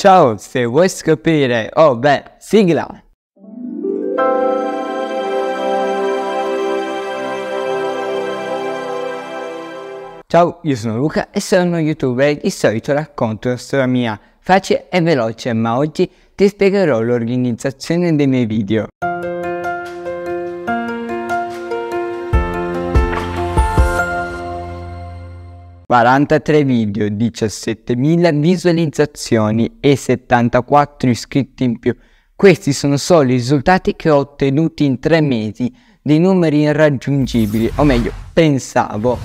Ciao, se vuoi scoprire... Oh beh, sigla! Ciao, io sono Luca e sono uno youtuber e di solito racconto la storia mia facile e veloce, ma oggi ti spiegherò l'organizzazione dei miei video. 43 video, 17.000 visualizzazioni e 74 iscritti in più. Questi sono solo i risultati che ho ottenuto in tre mesi, dei numeri irraggiungibili, o meglio, pensavo.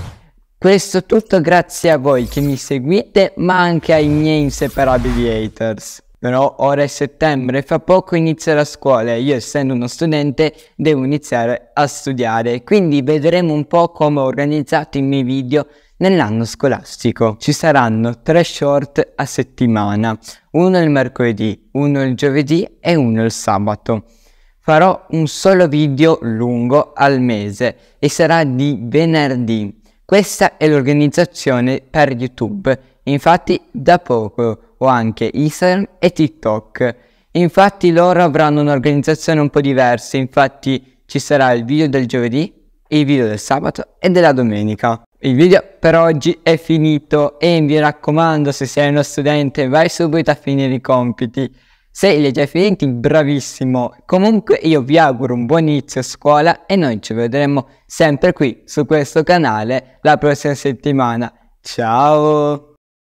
Questo tutto grazie a voi che mi seguite, ma anche ai miei inseparabili haters. Però ora è settembre, fra poco inizia la scuola e io essendo uno studente devo iniziare a studiare, quindi vedremo un po' come ho organizzato i miei video Nell'anno scolastico ci saranno tre short a settimana, uno il mercoledì, uno il giovedì e uno il sabato. Farò un solo video lungo al mese e sarà di venerdì. Questa è l'organizzazione per YouTube, infatti da poco ho anche Instagram e TikTok. Infatti loro avranno un'organizzazione un po' diversa, infatti ci sarà il video del giovedì, il video del sabato e della domenica. Il video per oggi è finito e mi raccomando se sei uno studente vai subito a finire i compiti. Se li hai già finiti, bravissimo! Comunque io vi auguro un buon inizio a scuola e noi ci vedremo sempre qui su questo canale la prossima settimana. Ciao!